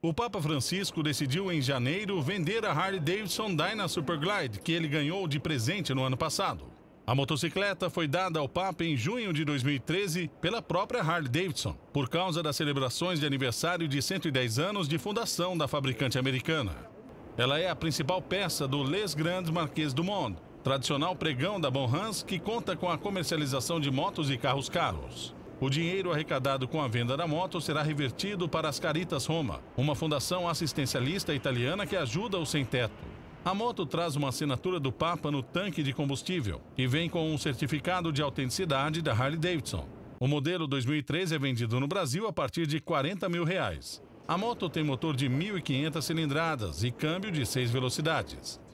O Papa Francisco decidiu em janeiro vender a Harley Davidson Dyna Superglide, que ele ganhou de presente no ano passado. A motocicleta foi dada ao Papa em junho de 2013 pela própria Harley Davidson, por causa das celebrações de aniversário de 110 anos de fundação da fabricante americana. Ela é a principal peça do Les Grandes Marquês du Monde, tradicional pregão da Bonhams que conta com a comercialização de motos e carros caros. O dinheiro arrecadado com a venda da moto será revertido para as Caritas Roma, uma fundação assistencialista italiana que ajuda o sem-teto. A moto traz uma assinatura do Papa no tanque de combustível e vem com um certificado de autenticidade da Harley Davidson. O modelo 2013 é vendido no Brasil a partir de 40 mil reais. A moto tem motor de 1.500 cilindradas e câmbio de seis velocidades.